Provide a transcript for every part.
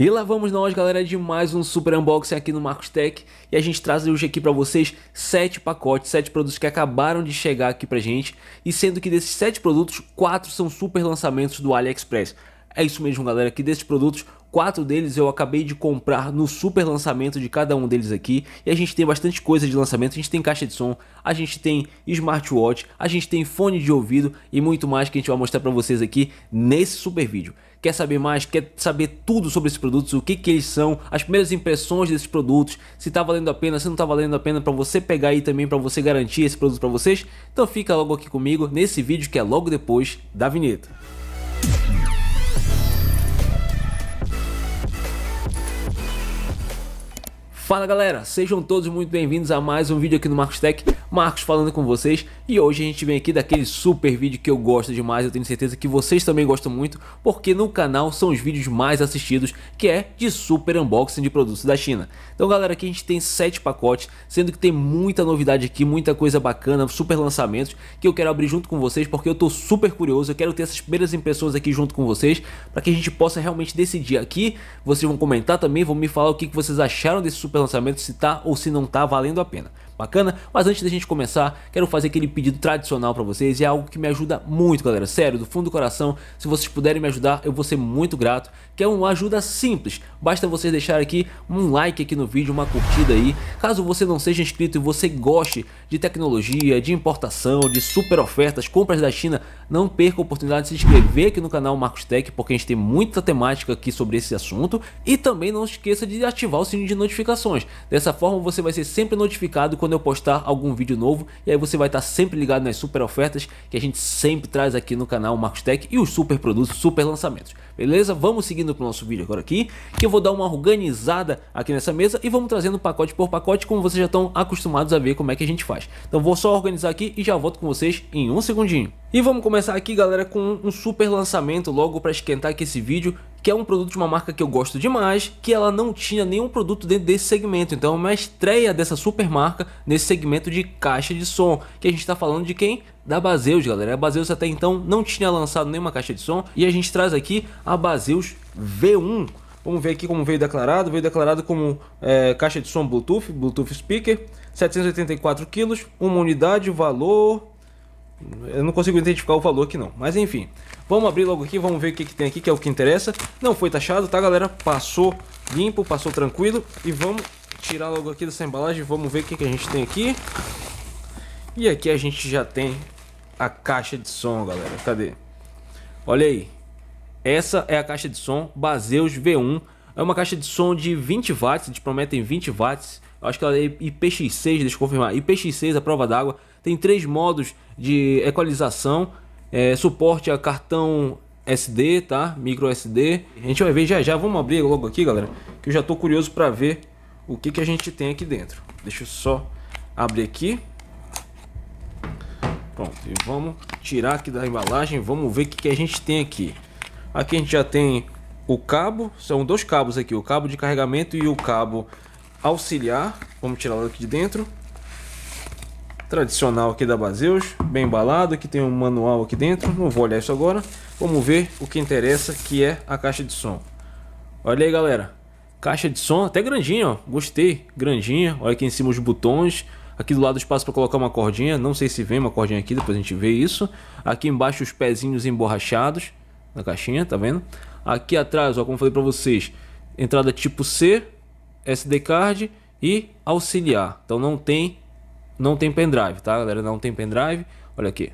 E lá vamos nós, galera, de mais um super unboxing aqui no Marcos Tech. E a gente traz hoje aqui para vocês sete pacotes, sete produtos que acabaram de chegar aqui pra gente. E sendo que desses sete produtos, quatro são super lançamentos do AliExpress. É isso mesmo, galera, que desses produtos, Quatro deles eu acabei de comprar no super lançamento de cada um deles aqui. E a gente tem bastante coisa de lançamento. A gente tem caixa de som, a gente tem smartwatch, a gente tem fone de ouvido e muito mais que a gente vai mostrar para vocês aqui nesse super vídeo. Quer saber mais? Quer saber tudo sobre esses produtos? O que, que eles são? As primeiras impressões desses produtos? Se está valendo a pena? Se não está valendo a pena para você pegar aí também para você garantir esse produto para vocês? Então fica logo aqui comigo nesse vídeo que é logo depois da vinheta. Fala galera, sejam todos muito bem-vindos a mais um vídeo aqui no Marcos Tech, Marcos falando com vocês e hoje a gente vem aqui daquele super vídeo que eu gosto demais, eu tenho certeza que vocês também gostam muito, porque no canal são os vídeos mais assistidos, que é de super unboxing de produtos da China. Então galera, aqui a gente tem 7 pacotes, sendo que tem muita novidade aqui, muita coisa bacana, super lançamentos, que eu quero abrir junto com vocês porque eu tô super curioso, eu quero ter essas primeiras impressões aqui junto com vocês, para que a gente possa realmente decidir aqui, vocês vão comentar também, vão me falar o que vocês acharam desse super lançamento se tá ou se não tá valendo a pena. Bacana? Mas antes da gente começar, quero fazer aquele pedido tradicional para vocês e é algo que me ajuda muito, galera. Sério, do fundo do coração, se vocês puderem me ajudar, eu vou ser muito grato. Que é uma ajuda simples. Basta vocês deixarem aqui um like aqui no vídeo, uma curtida aí. Caso você não seja inscrito e você goste de tecnologia, de importação, de super ofertas, compras da China, não perca a oportunidade de se inscrever aqui no canal Marcos Tech, porque a gente tem muita temática aqui sobre esse assunto. E também não esqueça de ativar o sininho de notificações. Dessa forma você vai ser sempre notificado quando quando eu postar algum vídeo novo. E aí você vai estar sempre ligado nas super ofertas que a gente sempre traz aqui no canal Marcos Tech e os super produtos, super lançamentos. Beleza? Vamos seguindo para o nosso vídeo agora aqui, que eu vou dar uma organizada aqui nessa mesa e vamos trazendo pacote por pacote, como vocês já estão acostumados a ver como é que a gente faz. Então vou só organizar aqui e já volto com vocês em um segundinho. E vamos começar aqui galera com um super lançamento logo para esquentar aqui esse vídeo que é um produto de uma marca que eu gosto demais, que ela não tinha nenhum produto dentro desse segmento, então é uma estreia dessa super marca nesse segmento de caixa de som, que a gente está falando de quem? Da Baseus galera, a Baseus até então não tinha lançado nenhuma caixa de som e a gente traz aqui a Baseus V1, Vamos ver aqui como veio declarado. Veio declarado como é, caixa de som Bluetooth, Bluetooth speaker, 784 quilos, uma unidade, valor eu não consigo identificar o valor aqui não, mas enfim. Vamos abrir logo aqui, vamos ver o que, que tem aqui, que é o que interessa. Não foi taxado, tá galera? Passou limpo, passou tranquilo. E vamos tirar logo aqui dessa embalagem, vamos ver o que, que a gente tem aqui. E aqui a gente já tem a caixa de som, galera. Cadê? Olha aí. Essa é a caixa de som Baseus V1. É uma caixa de som de 20 watts, eles prometem 20 watts. Eu acho que ela é IPX6, deixa eu confirmar. IPX6 a prova d'água. Tem três modos de equalização, é, suporte a cartão SD, tá? Micro SD. A gente vai ver já já, vamos abrir logo aqui, galera, que eu já tô curioso para ver o que que a gente tem aqui dentro. Deixa eu só abrir aqui. Pronto, e vamos tirar aqui da embalagem, vamos ver o que, que a gente tem aqui. Aqui a gente já tem o cabo, são dois cabos aqui, o cabo de carregamento e o cabo auxiliar. Vamos tirar aqui de dentro tradicional aqui da Baseus, bem embalado, que tem um manual aqui dentro, não vou olhar isso agora. Vamos ver o que interessa, que é a caixa de som. Olha aí, galera. Caixa de som, até grandinha, ó. Gostei, grandinha. Olha aqui em cima os botões. Aqui do lado espaço para colocar uma cordinha, não sei se vem uma cordinha aqui, depois a gente vê isso. Aqui embaixo os pezinhos emborrachados na caixinha, tá vendo? Aqui atrás, ó, como falei para vocês, entrada tipo C, SD card e auxiliar. Então não tem não tem pendrive, tá, galera? Não tem pendrive. Olha aqui,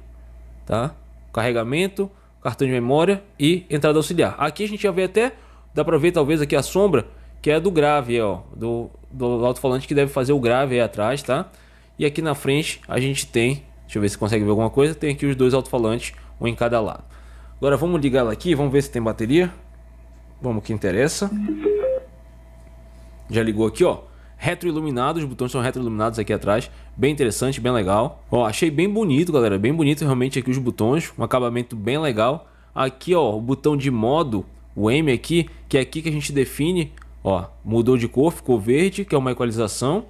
tá? Carregamento, cartão de memória e entrada auxiliar. Aqui a gente já vê até, dá pra ver talvez aqui a sombra, que é do grave, ó, do, do alto-falante que deve fazer o grave aí atrás, tá? E aqui na frente a gente tem, deixa eu ver se consegue ver alguma coisa, tem aqui os dois alto-falantes, um em cada lado. Agora vamos ligar ela aqui, vamos ver se tem bateria. Vamos que interessa. Já ligou aqui, ó retroiluminados, os botões são retroiluminados aqui atrás, bem interessante, bem legal. Ó, achei bem bonito, galera, bem bonito realmente aqui os botões, um acabamento bem legal. Aqui, ó, o botão de modo, o M aqui, que é aqui que a gente define, ó, mudou de cor, ficou verde, que é uma equalização.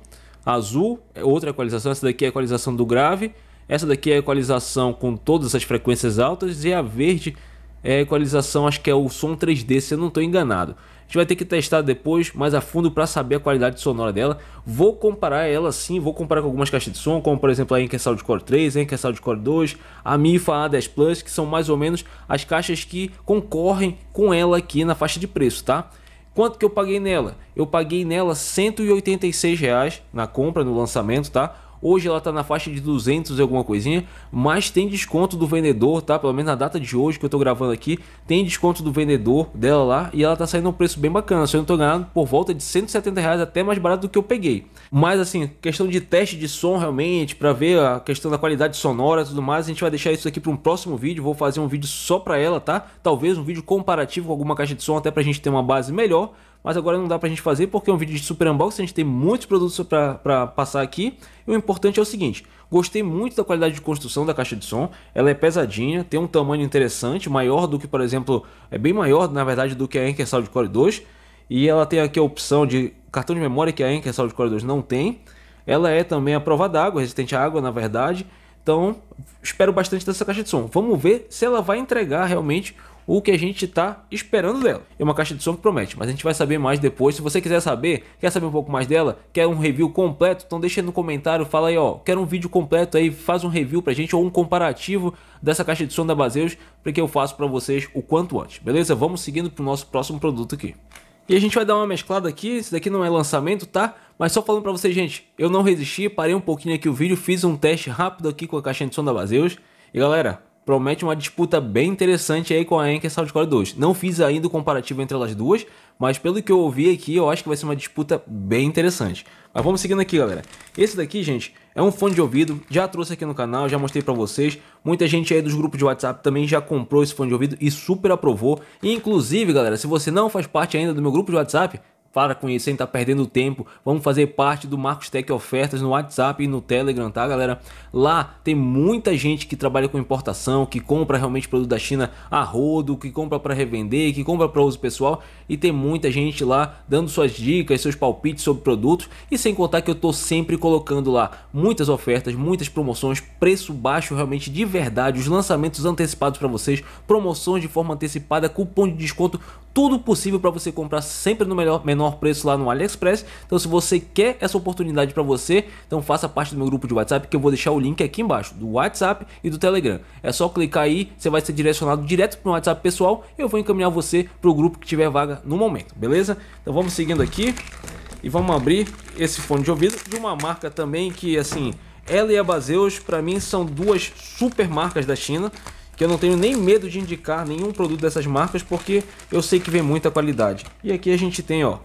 Azul é outra equalização, essa daqui é a equalização do grave. Essa daqui é a equalização com todas as frequências altas e a verde é a equalização, acho que é o som 3D, se eu não estou enganado gente vai ter que testar depois mais a fundo para saber a qualidade sonora dela. Vou comparar ela sim, vou comparar com algumas caixas de som, como por exemplo a Enker Sound Core 3, a Enker Sound Core 2, a MIFA A10 Plus, que são mais ou menos as caixas que concorrem com ela aqui na faixa de preço, tá? Quanto que eu paguei nela? Eu paguei nela R$ 186 na compra, no lançamento, tá? Hoje ela está na faixa de 200 e alguma coisinha, mas tem desconto do vendedor, tá? Pelo menos na data de hoje que eu estou gravando aqui, tem desconto do vendedor dela lá e ela está saindo um preço bem bacana. Se eu não estou ganhando por volta de 170 reais, até mais barato do que eu peguei. Mas assim, questão de teste de som realmente, para ver a questão da qualidade sonora e tudo mais, a gente vai deixar isso aqui para um próximo vídeo. Vou fazer um vídeo só para ela, tá? Talvez um vídeo comparativo com alguma caixa de som até para a gente ter uma base melhor mas agora não dá pra gente fazer porque é um vídeo de super unboxing, a gente tem muitos produtos para passar aqui. E o importante é o seguinte, gostei muito da qualidade de construção da caixa de som, ela é pesadinha, tem um tamanho interessante, maior do que, por exemplo, é bem maior, na verdade, do que a Anker Sound Core 2. E ela tem aqui a opção de cartão de memória que a Anker Sound Core 2 não tem. Ela é também a prova d'água, resistente à água, na verdade. Então, espero bastante dessa caixa de som. Vamos ver se ela vai entregar realmente o que a gente está esperando dela. É uma caixa de som que promete, mas a gente vai saber mais depois. Se você quiser saber, quer saber um pouco mais dela, quer um review completo, então deixa no comentário, fala aí, ó, quero um vídeo completo aí, faz um review pra gente ou um comparativo dessa caixa de som da Baseus, para que eu faço para vocês o quanto antes. Beleza? Vamos seguindo pro nosso próximo produto aqui. E a gente vai dar uma mesclada aqui, isso daqui não é lançamento, tá? Mas só falando pra vocês, gente, eu não resisti, parei um pouquinho aqui o vídeo, fiz um teste rápido aqui com a caixa de som da Baseus. E galera, promete uma disputa bem interessante aí com a Anker SoundCloud 2. Não fiz ainda o comparativo entre elas duas, mas pelo que eu ouvi aqui, eu acho que vai ser uma disputa bem interessante. Mas vamos seguindo aqui, galera. Esse daqui, gente, é um fone de ouvido, já trouxe aqui no canal, já mostrei para vocês. Muita gente aí dos grupos de WhatsApp também já comprou esse fone de ouvido e super aprovou. E, inclusive, galera, se você não faz parte ainda do meu grupo de WhatsApp, para conhecer, isso, hein? Tá perdendo tempo. Vamos fazer parte do Marcos Tech Ofertas no WhatsApp e no Telegram, tá, galera? Lá tem muita gente que trabalha com importação, que compra realmente produto da China a rodo, que compra para revender, que compra para uso pessoal e tem muita gente lá dando suas dicas, seus palpites sobre produtos e sem contar que eu tô sempre colocando lá muitas ofertas, muitas promoções, preço baixo realmente de verdade, os lançamentos antecipados para vocês, promoções de forma antecipada, cupom de desconto, tudo possível para você comprar sempre no melhor menor menor preço lá no AliExpress. Então se você quer essa oportunidade para você, então faça parte do meu grupo de WhatsApp que eu vou deixar o link aqui embaixo do WhatsApp e do Telegram. É só clicar aí, você vai ser direcionado direto para o WhatsApp pessoal. Eu vou encaminhar você para o grupo que tiver vaga no momento, beleza? Então vamos seguindo aqui e vamos abrir esse fone de ouvido de uma marca também que assim ela e a Baseus para mim são duas super marcas da China que eu não tenho nem medo de indicar nenhum produto dessas marcas porque eu sei que vem muita qualidade. E aqui a gente tem, ó,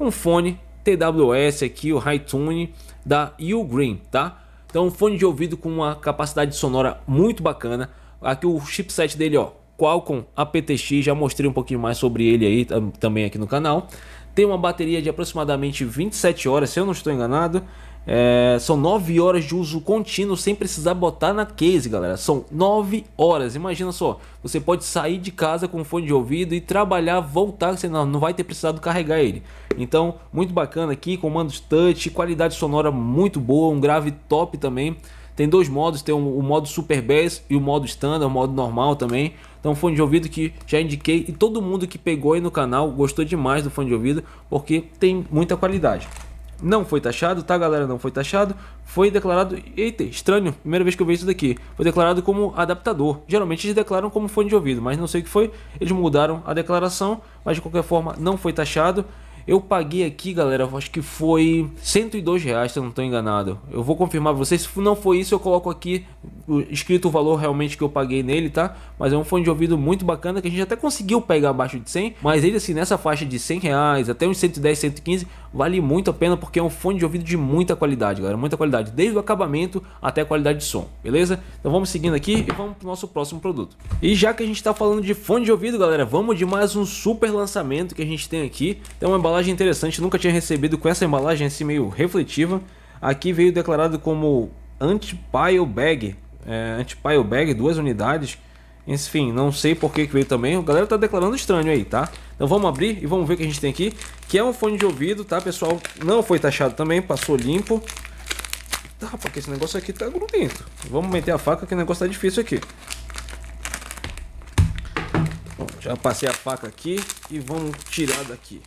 um fone TWS aqui, o Hightune da Ugreen, tá? Então um fone de ouvido com uma capacidade sonora muito bacana. Aqui o chipset dele, ó, Qualcomm APTX, já mostrei um pouquinho mais sobre ele aí também aqui no canal. Tem uma bateria de aproximadamente 27 horas, se eu não estou enganado, é, são 9 horas de uso contínuo sem precisar botar na case, galera. São 9 horas. Imagina só, você pode sair de casa com fone de ouvido e trabalhar, voltar, você não, não vai ter precisado carregar ele. Então, muito bacana aqui, comandos touch, qualidade sonora muito boa, um grave top também. Tem dois modos, tem o, o modo super bass e o modo standard, o modo normal também. Então, fone de ouvido que já indiquei e todo mundo que pegou aí no canal gostou demais do fone de ouvido porque tem muita qualidade. Não foi taxado, tá galera? Não foi taxado. Foi declarado, eita, estranho, primeira vez que eu vejo isso daqui. Foi declarado como adaptador. Geralmente eles declaram como fone de ouvido, mas não sei o que foi. Eles mudaram a declaração, mas de qualquer forma não foi taxado. Eu paguei aqui, galera, acho que foi 102 reais, se eu não estou enganado. Eu vou confirmar para vocês, se não foi isso eu coloco aqui escrito o valor realmente que eu paguei nele, tá? Mas é um fone de ouvido muito bacana que a gente até conseguiu pegar abaixo de 100, mas ele assim, nessa faixa de 100 reais até uns 110, 115, vale muito a pena porque é um fone de ouvido de muita qualidade, galera, muita qualidade, desde o acabamento até a qualidade de som, beleza? Então vamos seguindo aqui e vamos pro nosso próximo produto. E já que a gente está falando de fone de ouvido, galera, vamos de mais um super lançamento que a gente tem aqui. Tem uma embalagem interessante, nunca tinha recebido com essa embalagem assim meio refletiva. Aqui veio declarado como anti-pile bag, é, anti-pile bag, duas unidades. Enfim, não sei por que, que veio também. O galera tá declarando estranho aí, tá? Então vamos abrir e vamos ver o que a gente tem aqui, que é um fone de ouvido, tá, pessoal? Não foi taxado também, passou limpo. Tá, porque esse negócio aqui tá grudento. Vamos meter a faca que o negócio tá difícil aqui. já passei a faca aqui e vamos tirar daqui.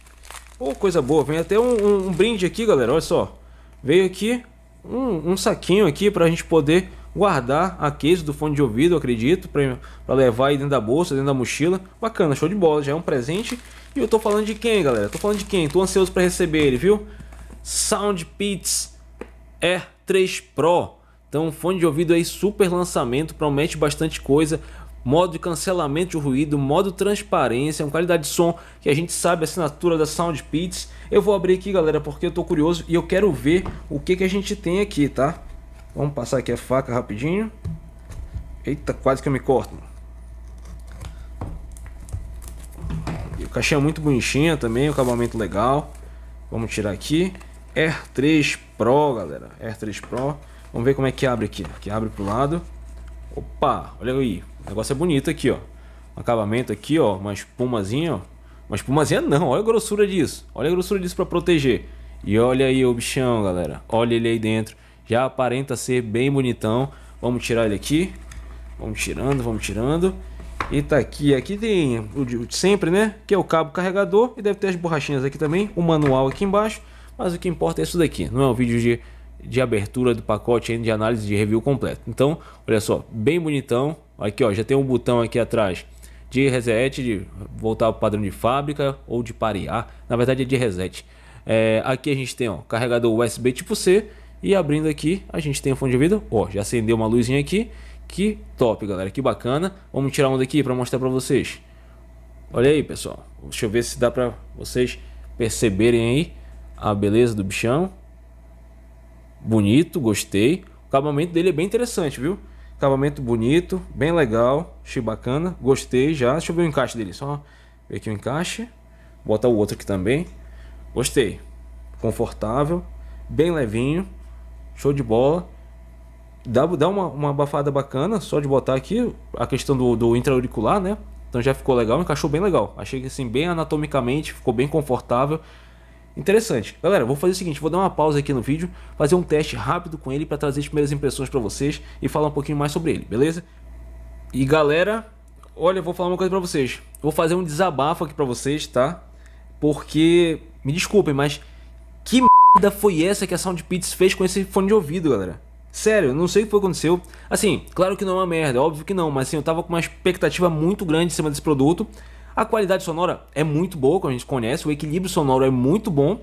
Pô, oh, coisa boa, vem até um, um, um, brinde aqui, galera, olha só. Veio aqui um, um saquinho aqui pra gente poder guardar a case do fone de ouvido, acredito, para levar aí dentro da bolsa, dentro da mochila. Bacana, show de bola, já é um presente. E eu tô falando de quem, galera? Tô falando de quem? Tô ansioso para receber ele, viu? Soundpeats R3 Pro. Então, fone de ouvido aí super lançamento, promete bastante coisa modo de cancelamento de ruído, modo transparência, é uma qualidade de som que a gente sabe, a assinatura da Sound Pits. Eu vou abrir aqui, galera, porque eu tô curioso e eu quero ver o que, que a gente tem aqui, tá? Vamos passar aqui a faca rapidinho. Eita, quase que eu me corto. E o caixinha é muito bonitinho também, o acabamento legal. Vamos tirar aqui. r 3 Pro, galera. r 3 Pro. Vamos ver como é que abre aqui. Aqui abre pro lado. Opa, olha aí. O negócio é bonito aqui, ó. Um acabamento aqui, ó. Uma espumazinha, ó. Uma espumazinha não. Olha a grossura disso. Olha a grossura disso para proteger. E olha aí o bichão, galera. Olha ele aí dentro. Já aparenta ser bem bonitão. Vamos tirar ele aqui. Vamos tirando, vamos tirando. E tá aqui, aqui tem o de sempre, né? Que é o cabo carregador e deve ter as borrachinhas aqui também, o manual aqui embaixo. Mas o que importa é isso daqui, não é um vídeo de, de abertura do pacote de análise de review completo. Então, olha só, bem bonitão. Aqui ó, já tem um botão aqui atrás de reset, de voltar ao padrão de fábrica ou de parear. Na verdade é de reset. É, aqui a gente tem ó, carregador USB tipo C e abrindo aqui, a gente tem o fundo de ouvido. Ó, já acendeu uma luzinha aqui. Que top, galera. Que bacana. Vamos tirar um daqui para mostrar para vocês. Olha aí, pessoal. Deixa eu ver se dá para vocês perceberem aí a beleza do bichão. Bonito, gostei. O acabamento dele é bem interessante, viu? Acabamento bonito, bem legal. Achei bacana. Gostei já. Deixa eu ver o encaixe dele. Só ver aqui o encaixe. Bota o outro aqui também. Gostei. Confortável. Bem levinho. Show de bola. Dá, dá uma, uma abafada bacana, só de botar aqui a questão do, do intraauricular, né? Então já ficou legal, encaixou bem legal. Achei que assim, bem anatomicamente, ficou bem confortável. Interessante. Galera, vou fazer o seguinte, vou dar uma pausa aqui no vídeo, fazer um teste rápido com ele para trazer as primeiras impressões para vocês e falar um pouquinho mais sobre ele, beleza? E galera, olha, vou falar uma coisa para vocês. Vou fazer um desabafo aqui para vocês, tá? Porque, me desculpem, mas merda foi essa que a Sound Pits fez com esse fone de ouvido, galera? Sério, não sei o que foi que aconteceu. Assim, claro que não é uma merda, óbvio que não, mas assim, eu tava com uma expectativa muito grande em cima desse produto. A qualidade sonora é muito boa, como a gente conhece, o equilíbrio sonoro é muito bom.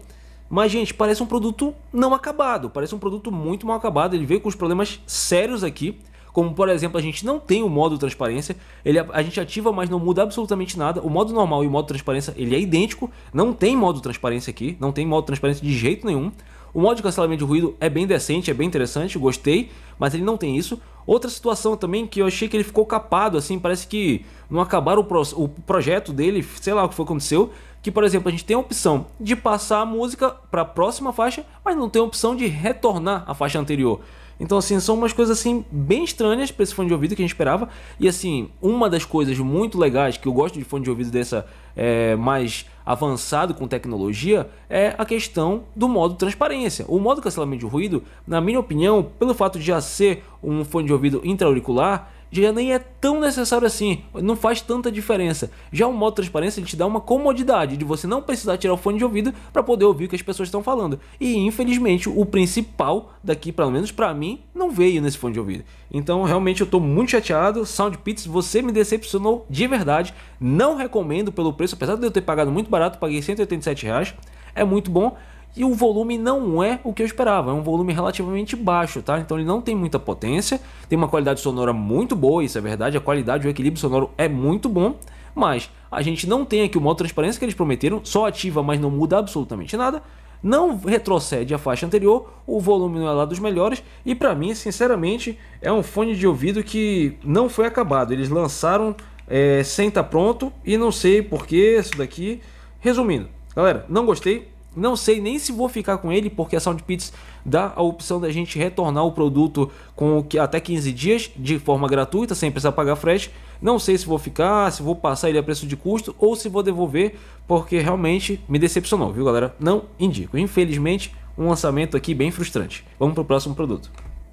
Mas, gente, parece um produto não acabado, parece um produto muito mal acabado. Ele veio com os problemas sérios aqui. Como por exemplo, a gente não tem o modo transparência, ele, a gente ativa, mas não muda absolutamente nada. O modo normal e o modo transparência ele é idêntico, não tem modo transparência aqui, não tem modo transparência de jeito nenhum. O modo de cancelamento de ruído é bem decente, é bem interessante, gostei, mas ele não tem isso. Outra situação também que eu achei que ele ficou capado, assim, parece que não acabaram o, pro, o projeto dele, sei lá o que foi que aconteceu. Que, por exemplo, a gente tem a opção de passar a música para a próxima faixa, mas não tem a opção de retornar a faixa anterior. Então, assim, são umas coisas assim bem estranhas para esse fone de ouvido que a gente esperava. E assim, uma das coisas muito legais que eu gosto de fone de ouvido dessa é, mais avançado com tecnologia é a questão do modo transparência. O modo cancelamento de ruído, na minha opinião, pelo fato de já ser um fone de ouvido intra-auricular, já nem é tão necessário assim, não faz tanta diferença. Já o modo transparência ele te dá uma comodidade de você não precisar tirar o fone de ouvido para poder ouvir o que as pessoas estão falando. E infelizmente o principal daqui, pelo menos para mim, não veio nesse fone de ouvido. Então realmente eu tô muito chateado. Sound Pits, você me decepcionou de verdade. Não recomendo pelo preço, apesar de eu ter pagado muito barato, paguei 187 reais. É muito bom, e o volume não é o que eu esperava, é um volume relativamente baixo, tá? Então ele não tem muita potência, tem uma qualidade sonora muito boa, isso é verdade, a qualidade, o equilíbrio sonoro é muito bom, mas a gente não tem aqui o modo transparência que eles prometeram, só ativa, mas não muda absolutamente nada. Não retrocede a faixa anterior, o volume não é lá dos melhores e para mim, sinceramente, é um fone de ouvido que não foi acabado. Eles lançaram é, sem estar tá pronto e não sei porquê isso daqui. Resumindo, galera, não gostei, não sei nem se vou ficar com ele, porque a Soundpits dá a opção da gente retornar o produto com até 15 dias de forma gratuita, sem precisar pagar frete. Não sei se vou ficar, se vou passar ele a preço de custo ou se vou devolver, porque realmente me decepcionou, viu galera? Não indico. Infelizmente, um lançamento aqui bem frustrante. Vamos para o próximo produto.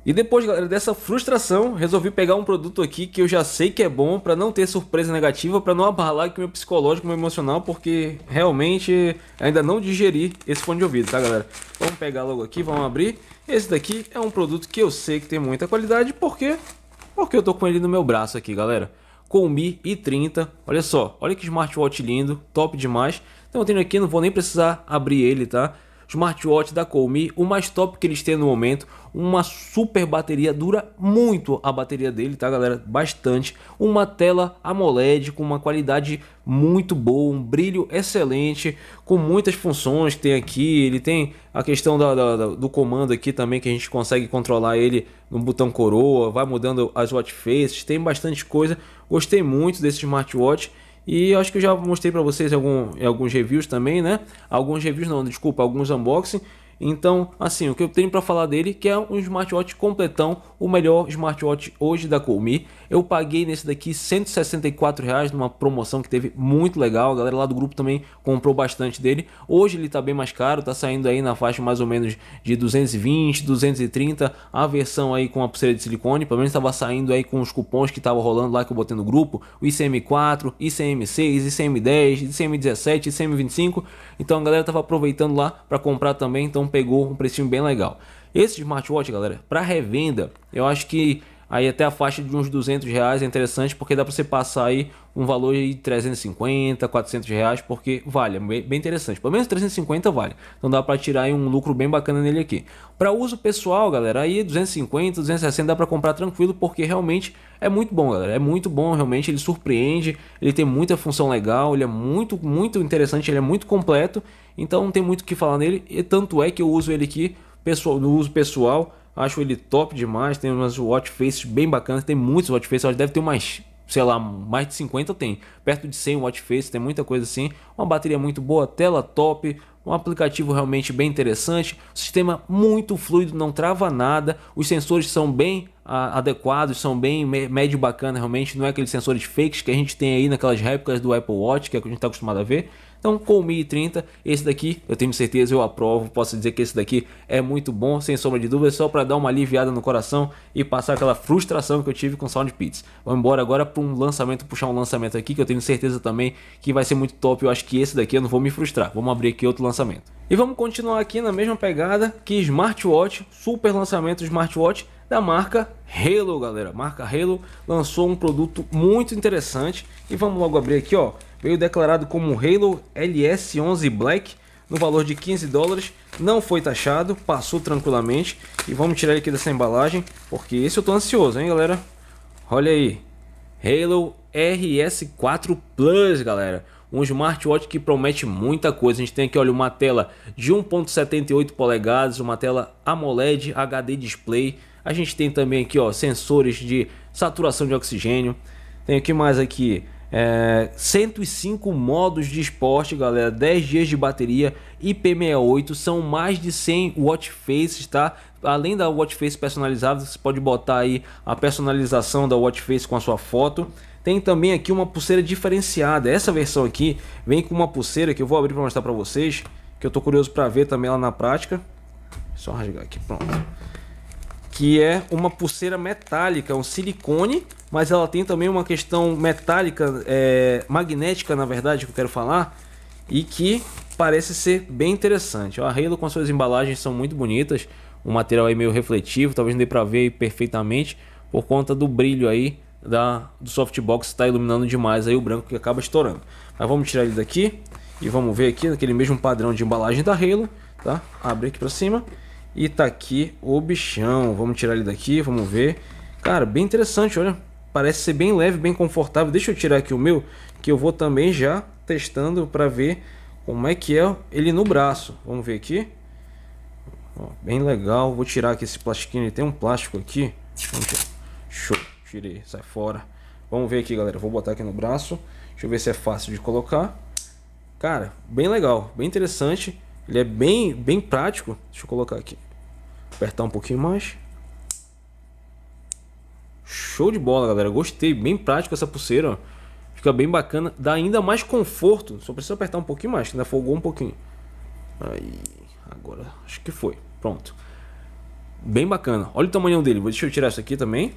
E depois, galera, dessa frustração, resolvi pegar um produto aqui que eu já sei que é bom para não ter surpresa negativa, para não abalar aqui meu psicológico, meu emocional, porque realmente ainda não digeri esse fone de ouvido, tá, galera? Vamos pegar logo aqui, vamos abrir. Esse daqui é um produto que eu sei que tem muita qualidade, porque porque eu tô com ele no meu braço aqui, galera. Com Mi e 30 olha só, olha que smartwatch lindo, top demais. Então eu tenho aqui, não vou nem precisar abrir ele, tá? smartwatch da Xiaomi, o mais top que eles têm no momento, uma super bateria, dura muito a bateria dele, tá galera? Bastante. Uma tela AMOLED com uma qualidade muito boa, um brilho excelente, com muitas funções que tem aqui. Ele tem a questão da, da, do comando aqui também, que a gente consegue controlar ele no botão coroa, vai mudando as watch faces, tem bastante coisa. Gostei muito desse smartwatch e eu acho que eu já mostrei para vocês algum, alguns reviews também, né? Alguns reviews não, desculpa, alguns unboxing então, assim, o que eu tenho para falar dele que é um smartwatch completão, o melhor smartwatch hoje da Colmi. Eu paguei nesse daqui 164 reais numa promoção que teve muito legal. A galera lá do grupo também comprou bastante dele. Hoje ele tá bem mais caro, tá saindo aí na faixa mais ou menos de 220, 230. A versão aí com a pulseira de silicone, pelo menos estava saindo aí com os cupons que tava rolando lá que eu botei no grupo, o ICM4, ICM6, ICM10, ICM17, ICM25. Então a galera tava aproveitando lá para comprar também, então pegou um precinho bem legal. Esse smartwatch, galera, para revenda, eu acho que aí até a faixa de uns 200 reais é interessante porque dá para você passar aí um valor de 350, 400 reais, porque vale, é bem interessante. Pelo menos 350 vale, então dá para tirar um lucro bem bacana nele aqui. Para uso pessoal, galera, aí 250, 260 dá para comprar tranquilo porque realmente é muito bom, galera. É muito bom, realmente ele surpreende, ele tem muita função legal, ele é muito, muito interessante, ele é muito completo, então não tem muito o que falar nele, e tanto é que eu uso ele aqui pessoal, no uso pessoal Acho ele top demais. Tem umas watch faces bem bacanas. Tem muitos watch faces. Deve ter umas, sei lá, mais de 50 tem. Perto de 100 watch faces. Tem muita coisa assim. Uma bateria muito boa. Tela top. Um aplicativo realmente bem interessante. Sistema muito fluido. Não trava nada. Os sensores são bem ah, adequados, são bem médio bacana realmente, não é aqueles sensores fakes que a gente tem aí naquelas réplicas do Apple Watch que, é que a gente está acostumado a ver. Então, com o 30, esse daqui, eu tenho certeza, eu aprovo. Posso dizer que esse daqui é muito bom, sem sombra de dúvida, só para dar uma aliviada no coração e passar aquela frustração que eu tive com Sound Pits. Vamos embora agora para um lançamento, puxar um lançamento aqui que eu tenho certeza também que vai ser muito top. Eu acho que esse daqui eu não vou me frustrar. Vamos abrir aqui outro lançamento. E vamos continuar aqui na mesma pegada que smartwatch, super lançamento smartwatch da marca Halo, galera. marca Halo lançou um produto muito interessante e vamos logo abrir aqui, ó veio declarado como um Halo LS11 Black no valor de 15 dólares, não foi taxado, passou tranquilamente e vamos tirar ele aqui dessa embalagem, porque esse eu tô ansioso, hein, galera? Olha aí. Halo RS4 Plus, galera. Um smartwatch que promete muita coisa. A gente tem aqui, olha, uma tela de 1.78 polegadas, uma tela AMOLED HD display. A gente tem também aqui, ó, sensores de saturação de oxigênio. Tem aqui mais aqui é, 105 modos de esporte, galera. 10 dias de bateria IP68. São mais de 100 watch faces, tá? Além da watch face personalizada, você pode botar aí a personalização da watch face com a sua foto. Tem também aqui uma pulseira diferenciada. Essa versão aqui vem com uma pulseira que eu vou abrir para mostrar para vocês, que eu tô curioso para ver também lá na prática. Só rasgar aqui, pronto que é uma pulseira metálica, um silicone, mas ela tem também uma questão metálica, é, magnética na verdade, que eu quero falar, e que parece ser bem interessante. A Halo com suas embalagens são muito bonitas, o material é meio refletivo, talvez não dê para ver perfeitamente por conta do brilho aí da, do softbox está iluminando demais aí o branco que acaba estourando. Mas vamos tirar ele daqui e vamos ver aqui naquele mesmo padrão de embalagem da Halo, tá? Abre aqui para cima e tá aqui o bichão. Vamos tirar ele daqui, vamos ver. Cara, bem interessante, olha. Parece ser bem leve, bem confortável. Deixa eu tirar aqui o meu, que eu vou também já testando para ver como é que é ele no braço. Vamos ver aqui. Ó, bem legal. Vou tirar aqui esse plastiquinho. Ele tem um plástico aqui. Show. Tirei. Sai fora. Vamos ver aqui, galera. Vou botar aqui no braço. Deixa eu ver se é fácil de colocar. Cara, bem legal. Bem interessante. Ele é bem, bem prático. Deixa eu colocar aqui. Apertar um pouquinho mais. Show de bola, galera. Gostei. Bem prático essa pulseira. Fica bem bacana. Dá ainda mais conforto. Só precisa apertar um pouquinho mais, ainda folgou um pouquinho. Aí, agora acho que foi. Pronto. Bem bacana. Olha o tamanho dele. Deixa eu tirar isso aqui também.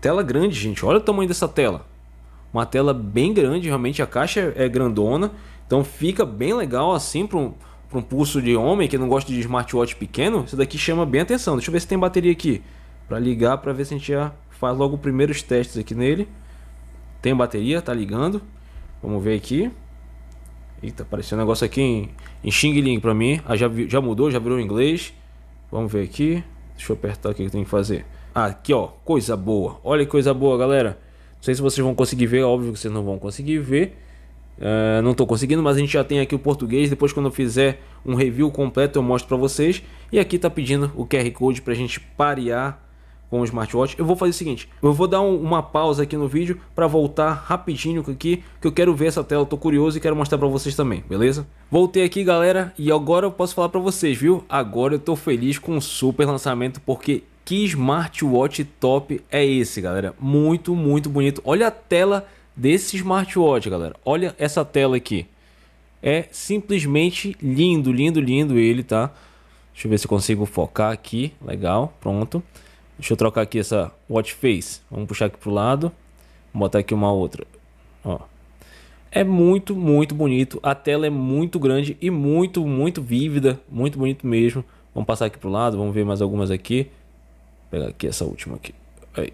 Tela grande, gente. Olha o tamanho dessa tela. Uma tela bem grande, realmente a caixa é grandona. Então fica bem legal assim para um para um pulso de homem que não gosta de smartwatch pequeno, isso daqui chama bem atenção. Deixa eu ver se tem bateria aqui. Para ligar, para ver se a gente já faz logo os primeiros testes aqui nele. Tem bateria, tá ligando. Vamos ver aqui. Eita, apareceu um negócio aqui em, em Xing Ling para mim. Ah, já, já mudou, já virou inglês. Vamos ver aqui. Deixa eu apertar o que eu tenho que fazer. Ah, aqui ó, coisa boa. Olha que coisa boa, galera. Não sei se vocês vão conseguir ver, é óbvio que vocês não vão conseguir ver. Uh, não estou conseguindo, mas a gente já tem aqui o português. Depois, quando eu fizer um review completo, eu mostro para vocês. E aqui está pedindo o QR Code para a gente parear com o smartwatch. Eu vou fazer o seguinte, eu vou dar um, uma pausa aqui no vídeo para voltar rapidinho aqui, que eu quero ver essa tela, estou curioso e quero mostrar para vocês também, beleza? Voltei aqui, galera, e agora eu posso falar para vocês, viu? Agora eu estou feliz com o super lançamento, porque que smartwatch top é esse, galera? Muito, muito bonito. Olha a tela desse smartwatch, galera. Olha essa tela aqui. É simplesmente lindo, lindo, lindo ele, tá? Deixa eu ver se consigo focar aqui. Legal, pronto. Deixa eu trocar aqui essa watch face. Vamos puxar aqui pro lado. Vou botar aqui uma outra. Ó. É muito, muito bonito. A tela é muito grande e muito, muito vívida. Muito bonito mesmo. Vamos passar aqui pro lado. Vamos ver mais algumas aqui. Vou pegar aqui essa última aqui. Aí.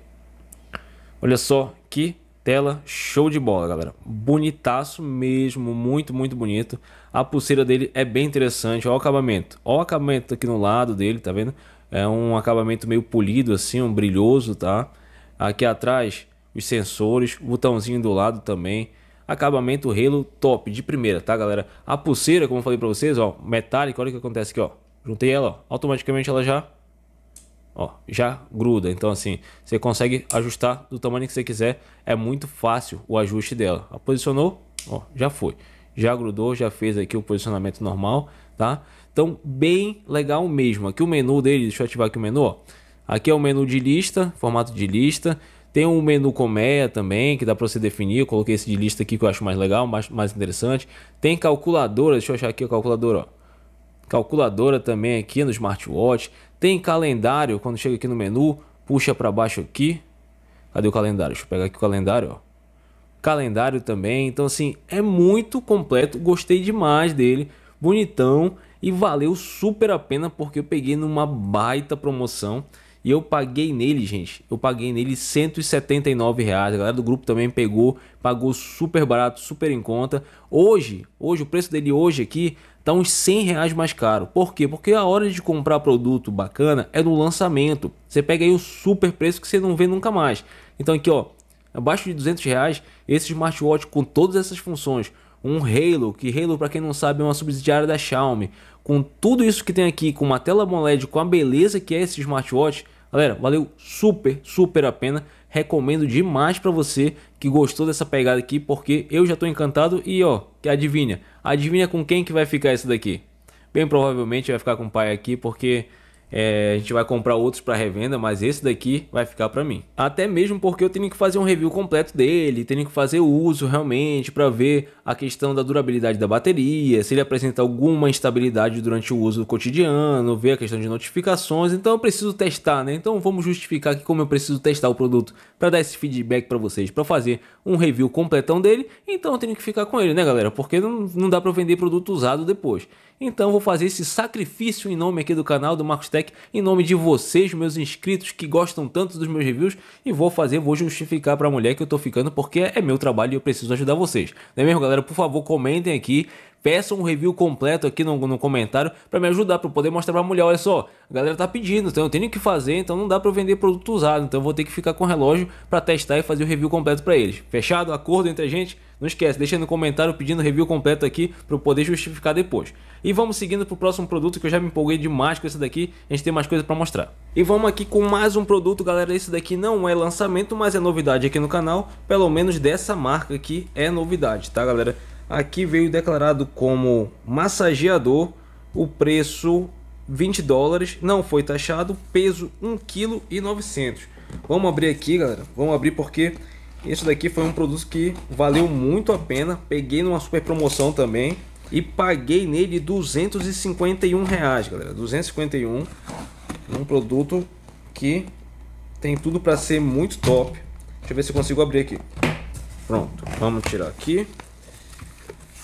Olha só que tela, show de bola, galera. Bonitaço mesmo, muito, muito bonito. A pulseira dele é bem interessante, Olha o acabamento. Olha o acabamento aqui no lado dele, tá vendo? É um acabamento meio polido assim, um brilhoso, tá? Aqui atrás, os sensores, o botãozinho do lado também. Acabamento relo top, de primeira, tá, galera? A pulseira, como eu falei pra vocês, ó, metálica, olha o que acontece aqui, ó. Juntei ela, ó, automaticamente ela já Ó, já gruda. Então, assim, você consegue ajustar do tamanho que você quiser. É muito fácil o ajuste dela. A posicionou, ó, já foi. Já grudou, já fez aqui o posicionamento normal, tá? Então, bem legal mesmo. Aqui o menu dele, deixa eu ativar aqui o menu, ó. Aqui é o menu de lista, formato de lista. Tem um menu colmeia também, que dá para você definir. Eu coloquei esse de lista aqui que eu acho mais legal, mais, mais interessante. Tem calculadora, deixa eu achar aqui a calculadora, ó. Calculadora também aqui no smartwatch. Tem calendário, quando chega aqui no menu, puxa para baixo aqui. Cadê o calendário? Deixa eu pegar aqui o calendário, ó. Calendário também. Então assim, é muito completo, gostei demais dele, bonitão e valeu super a pena porque eu peguei numa baita promoção. E eu paguei nele, gente. Eu paguei nele 179 reais. A galera do grupo também pegou, pagou super barato, super em conta. Hoje, hoje o preço dele hoje aqui tá uns 100 reais mais caro. Por quê? Porque a hora de comprar produto bacana é no lançamento. Você pega aí o super preço que você não vê nunca mais. Então aqui ó, abaixo de 200 reais, esse smartwatch com todas essas funções, um Halo, que Halo para quem não sabe é uma subsidiária da Xiaomi, com tudo isso que tem aqui, com uma tela AMOLED, com a beleza que é esse smartwatch, galera, valeu super, super a pena. Recomendo demais para você que gostou dessa pegada aqui, porque eu já estou encantado e ó, que adivinha, adivinha com quem que vai ficar essa daqui? Bem provavelmente vai ficar com o pai aqui, porque é, a gente vai comprar outros para revenda, mas esse daqui vai ficar para mim. Até mesmo porque eu tenho que fazer um review completo dele, tenho que fazer uso realmente para ver a questão da durabilidade da bateria, se ele apresenta alguma instabilidade durante o uso cotidiano, ver a questão de notificações. Então eu preciso testar, né? Então vamos justificar que como eu preciso testar o produto para dar esse feedback para vocês, para fazer um review completão dele, então eu tenho que ficar com ele, né, galera? Porque não, não dá para vender produto usado depois. Então vou fazer esse sacrifício em nome aqui do canal do Marcos Tech, em nome de vocês, meus inscritos que gostam tanto dos meus reviews, e vou fazer, vou justificar para a mulher que eu tô ficando porque é meu trabalho e eu preciso ajudar vocês. Não é mesmo, galera? Por favor, comentem aqui peça um review completo aqui no, no comentário para me ajudar, para poder mostrar para a mulher, olha só, a galera tá pedindo, então eu tenho que fazer, então não dá para vender produto usado, então eu vou ter que ficar com o relógio para testar e fazer o review completo para eles. Fechado? Acordo entre a gente? Não esquece, deixa no comentário pedindo review completo aqui para eu poder justificar depois. E vamos seguindo para o próximo produto que eu já me empolguei demais com esse daqui, a gente tem mais coisa para mostrar. E vamos aqui com mais um produto, galera, esse daqui não é lançamento, mas é novidade aqui no canal, pelo menos dessa marca aqui é novidade, tá galera? Aqui veio declarado como massageador, o preço 20 dólares, não foi taxado, peso 1,9 kg. Vamos abrir aqui, galera. Vamos abrir porque isso daqui foi um produto que valeu muito a pena. Peguei numa super promoção também e paguei nele 251 reais, galera. 251, um produto que tem tudo para ser muito top. Deixa eu ver se eu consigo abrir aqui. Pronto, vamos tirar aqui.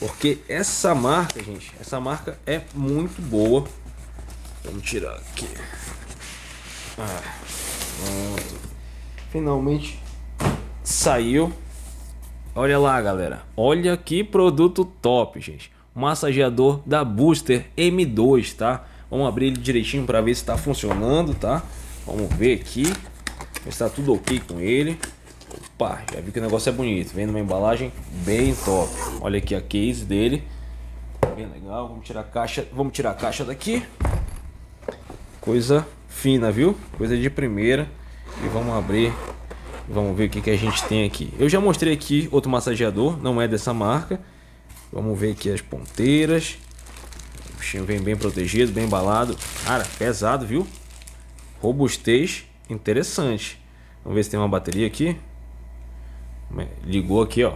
Porque essa marca, gente, essa marca é muito boa. Vamos tirar aqui. Ah, pronto. Finalmente saiu. Olha lá, galera. Olha que produto top, gente. Massageador da Booster M2, tá? Vamos abrir ele direitinho para ver se está funcionando, tá? Vamos ver aqui. Está tudo ok com ele. Pá, já vi que o negócio é bonito. Vem numa embalagem bem top. Olha aqui a case dele. Bem legal. Vamos tirar a caixa, vamos tirar a caixa daqui. Coisa fina, viu? Coisa de primeira. E vamos abrir. Vamos ver o que, que a gente tem aqui. Eu já mostrei aqui outro massageador, não é dessa marca. Vamos ver aqui as ponteiras. O bichinho vem bem protegido, bem embalado. Cara, pesado, viu? Robustez, interessante. Vamos ver se tem uma bateria aqui. Ligou aqui, ó.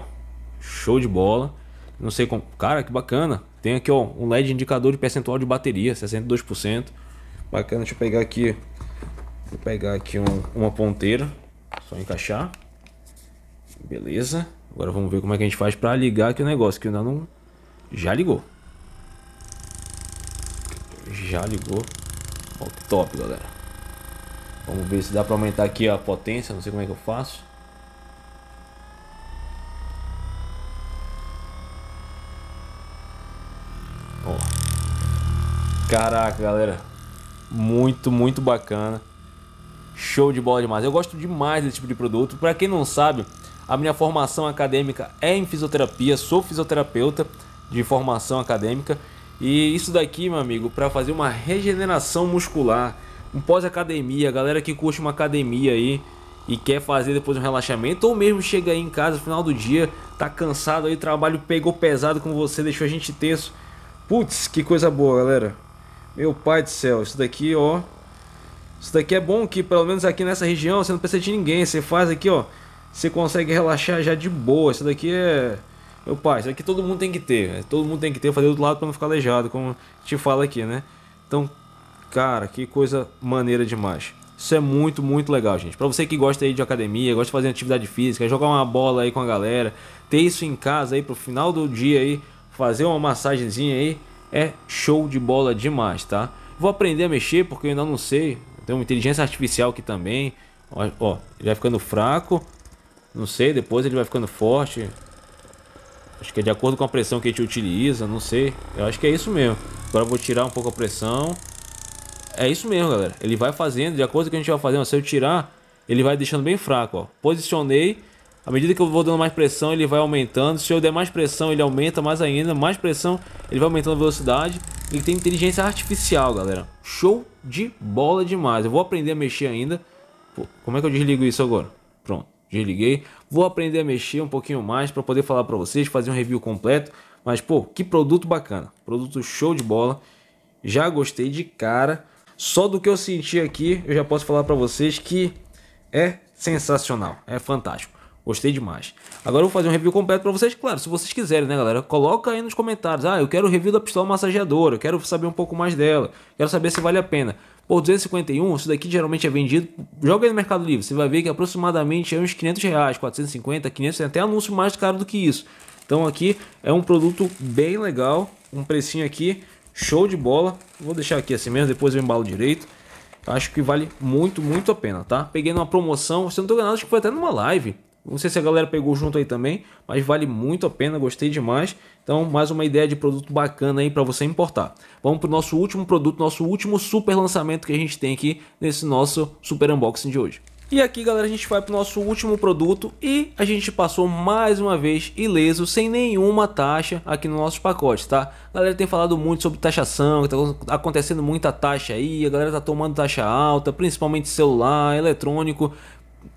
Show de bola. Não sei como. Cara, que bacana. Tem aqui, ó, um LED indicador de percentual de bateria, 62%. Bacana, deixa eu pegar aqui. Vou pegar aqui um, uma ponteira. Só encaixar. Beleza. Agora vamos ver como é que a gente faz para ligar aqui o negócio, que ainda não. Já ligou. Já ligou. Ó, top, galera. Vamos ver se dá para aumentar aqui a potência. Não sei como é que eu faço. Caraca, galera. Muito, muito bacana. Show de bola demais. Eu gosto demais desse tipo de produto. Para quem não sabe, a minha formação acadêmica é em fisioterapia, sou fisioterapeuta de formação acadêmica. E isso daqui, meu amigo, para fazer uma regeneração muscular, um pós-academia, galera que curte uma academia aí e quer fazer depois um relaxamento, ou mesmo chega aí em casa no final do dia, tá cansado aí, o trabalho pegou pesado com você, deixou a gente tenso. Putz, que coisa boa, galera. Meu pai do céu, isso daqui, ó. Isso daqui é bom que, pelo menos aqui nessa região, você não precisa de ninguém. Você faz aqui, ó. Você consegue relaxar já de boa. Isso daqui é... Meu pai, isso aqui todo mundo tem que ter. Né? Todo mundo tem que ter, fazer do outro lado pra não ficar aleijado, como te fala aqui, né? Então, cara, que coisa maneira demais. Isso é muito, muito legal, gente. Para você que gosta aí de academia, gosta de fazer atividade física, jogar uma bola aí com a galera, ter isso em casa aí pro final do dia aí, fazer uma massagenzinha aí é show de bola demais, tá? Vou aprender a mexer porque eu ainda não sei. Tem uma inteligência artificial aqui também. Ó, ó, ele vai ficando fraco. Não sei, depois ele vai ficando forte. Acho que é de acordo com a pressão que a gente utiliza, não sei. Eu acho que é isso mesmo. Agora vou tirar um pouco a pressão. É isso mesmo, galera. Ele vai fazendo, de acordo com o que a gente vai fazendo. Se eu tirar, ele vai deixando bem fraco, ó. Posicionei, à medida que eu vou dando mais pressão, ele vai aumentando. Se eu der mais pressão, ele aumenta mais ainda. Mais pressão, ele vai aumentando a velocidade. Ele tem inteligência artificial, galera. Show de bola demais. Eu vou aprender a mexer ainda. Pô, como é que eu desligo isso agora? Pronto, desliguei. Vou aprender a mexer um pouquinho mais para poder falar para vocês, fazer um review completo. Mas, pô, que produto bacana. Produto show de bola. Já gostei de cara. Só do que eu senti aqui, eu já posso falar para vocês que é sensacional, é fantástico. Gostei demais. Agora eu vou fazer um review completo para vocês. Claro, se vocês quiserem, né, galera? Coloca aí nos comentários. Ah, eu quero o review da pistola massageadora. Eu quero saber um pouco mais dela. Quero saber se vale a pena. Por 251, isso daqui geralmente é vendido. Joga aí no Mercado Livre. Você vai ver que aproximadamente é uns 500 reais, 450, 500. Tem até anúncio mais caro do que isso. Então aqui é um produto bem legal. Um precinho aqui. Show de bola. Vou deixar aqui assim mesmo. Depois eu embalo direito. Acho que vale muito, muito a pena, tá? Peguei numa promoção, se não tô enganado, acho que foi até numa live não sei se a galera pegou junto aí também, mas vale muito a pena, gostei demais. Então, mais uma ideia de produto bacana aí para você importar. Vamos para o nosso último produto, nosso último super lançamento que a gente tem aqui nesse nosso super unboxing de hoje. E aqui galera a gente vai para o nosso último produto e a gente passou mais uma vez ileso sem nenhuma taxa aqui no nosso pacote, tá? A galera tem falado muito sobre taxação, que tá acontecendo muita taxa aí, a galera tá tomando taxa alta, principalmente celular, eletrônico.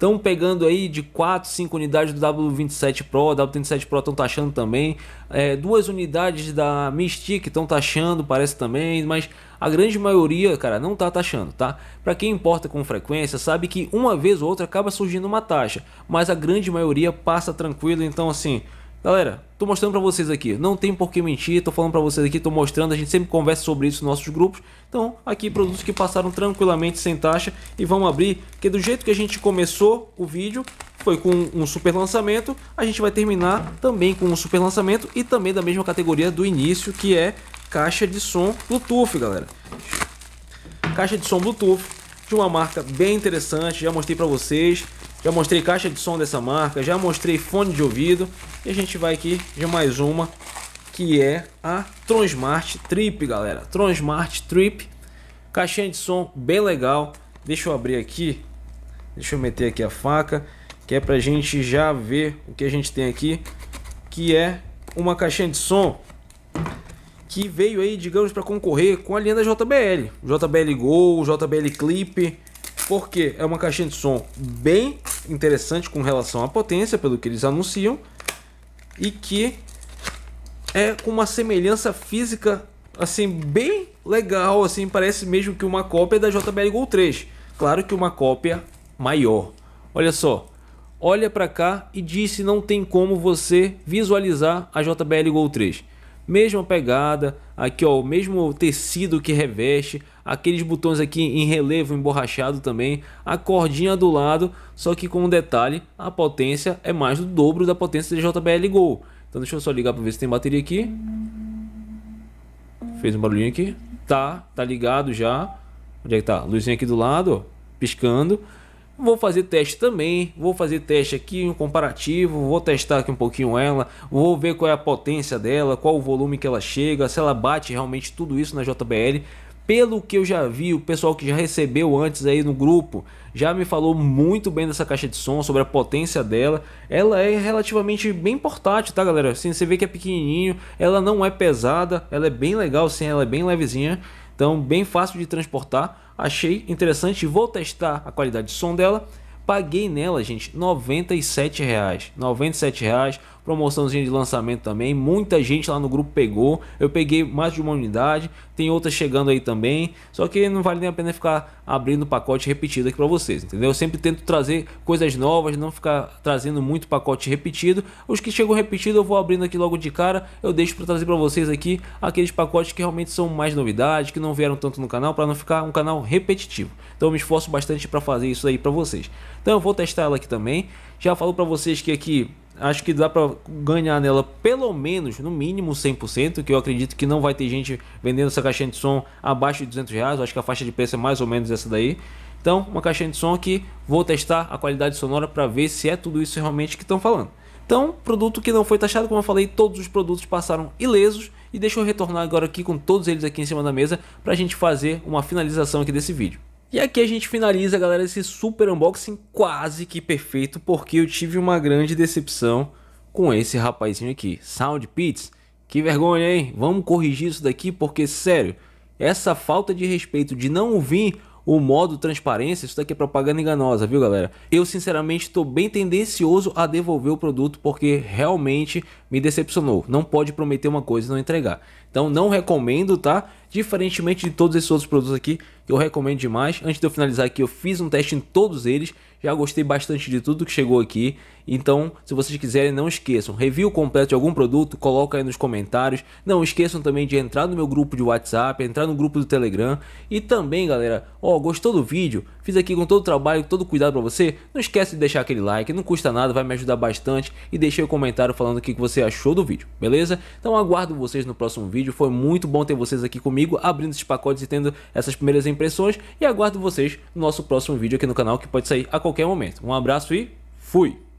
Estão pegando aí de 4, 5 unidades do W27 Pro, W27 Pro estão taxando também. É, duas unidades da Mystique estão taxando, parece também, mas a grande maioria, cara, não tá taxando, tá? Para quem importa com frequência, sabe que uma vez ou outra acaba surgindo uma taxa, mas a grande maioria passa tranquilo, então assim, Galera, tô mostrando para vocês aqui, não tem por que mentir, tô falando para vocês aqui, tô mostrando, a gente sempre conversa sobre isso nos nossos grupos. Então, aqui produtos que passaram tranquilamente sem taxa e vamos abrir, porque do jeito que a gente começou o vídeo, foi com um super lançamento, a gente vai terminar também com um super lançamento e também da mesma categoria do início, que é caixa de som Bluetooth, galera. Caixa de som Bluetooth de uma marca bem interessante, já mostrei para vocês. Já mostrei caixa de som dessa marca, já mostrei fone de ouvido. E a gente vai aqui de mais uma, que é a Tronsmart Trip, galera. Tronsmart Trip, caixinha de som bem legal. Deixa eu abrir aqui, deixa eu meter aqui a faca, que é para gente já ver o que a gente tem aqui, que é uma caixinha de som que veio aí, digamos, para concorrer com a linha da JBL. JBL Go, JBL Clip, porque é uma caixinha de som bem interessante com relação à potência, pelo que eles anunciam, e que é com uma semelhança física assim bem legal, assim parece mesmo que uma cópia da JBL Go 3. Claro que uma cópia maior. Olha só, olha para cá e diz se não tem como você visualizar a JBL Go 3. Mesma pegada, Aqui, ó, o mesmo tecido que reveste, aqueles botões aqui em relevo emborrachado também, a cordinha do lado, só que com um detalhe, a potência é mais do dobro da potência da JBL Go. Então deixa eu só ligar para ver se tem bateria aqui. Fez um barulhinho aqui. Tá, tá ligado já. Onde é que tá? Luzinha aqui do lado, piscando vou fazer teste também, vou fazer teste aqui, um comparativo, vou testar aqui um pouquinho ela, vou ver qual é a potência dela, qual o volume que ela chega, se ela bate realmente tudo isso na JBL. Pelo que eu já vi, o pessoal que já recebeu antes aí no grupo já me falou muito bem dessa caixa de som, sobre a potência dela. Ela é relativamente bem portátil, tá galera? Assim, você vê que é pequenininho, ela não é pesada, ela é bem legal, sim, ela é bem levezinha. Então, bem fácil de transportar. Achei interessante, vou testar a qualidade de som dela. Paguei nela, gente, R$ 97,00. R$ 97,00, promoçãozinha de lançamento também. Muita gente lá no grupo pegou. Eu peguei mais de uma unidade, tem outras chegando aí também. Só que não vale nem a pena ficar abrindo pacote repetido aqui para vocês, entendeu? Eu sempre tento trazer coisas novas, não ficar trazendo muito pacote repetido. Os que chegam repetido eu vou abrindo aqui logo de cara. Eu deixo para trazer para vocês aqui aqueles pacotes que realmente são mais novidades, que não vieram tanto no canal para não ficar um canal repetitivo. Então eu me esforço bastante para fazer isso aí para vocês. Então eu vou testar ela aqui também. Já falo para vocês que aqui acho que dá para ganhar nela pelo menos, no mínimo 100%, que eu acredito que não vai ter gente vendendo essa caixinha de som abaixo de 200 reais, acho que a faixa de preço é mais ou menos essa daí. Então, uma caixinha de som que vou testar a qualidade sonora para ver se é tudo isso realmente que estão falando. Então, produto que não foi taxado, como eu falei, todos os produtos passaram ilesos e deixa eu retornar agora aqui com todos eles aqui em cima da mesa para a gente fazer uma finalização aqui desse vídeo. E aqui a gente finaliza, galera, esse super unboxing quase que perfeito, porque eu tive uma grande decepção com esse rapazinho aqui, Sound Pits. Que vergonha, hein? Vamos corrigir isso daqui, porque sério, essa falta de respeito de não ouvir o modo transparência, isso daqui é propaganda enganosa, viu galera? Eu sinceramente estou bem tendencioso a devolver o produto porque realmente me decepcionou. Não pode prometer uma coisa e não entregar. Então não recomendo, tá? Diferentemente de todos esses outros produtos aqui, que eu recomendo demais. Antes de eu finalizar aqui, eu fiz um teste em todos eles. Já gostei bastante de tudo que chegou aqui. Então, se vocês quiserem, não esqueçam. Review completo de algum produto, coloca aí nos comentários. Não esqueçam também de entrar no meu grupo de WhatsApp, entrar no grupo do Telegram. E também, galera, ó, gostou do vídeo? Fiz aqui com todo o trabalho, todo o cuidado para você. Não esquece de deixar aquele like, não custa nada, vai me ajudar bastante. E deixei o um comentário falando o que você achou do vídeo, beleza? Então aguardo vocês no próximo vídeo. Foi muito bom ter vocês aqui comigo, abrindo esses pacotes e tendo essas primeiras impressões. E aguardo vocês no nosso próximo vídeo aqui no canal, que pode sair a qualquer momento. Um abraço e fui!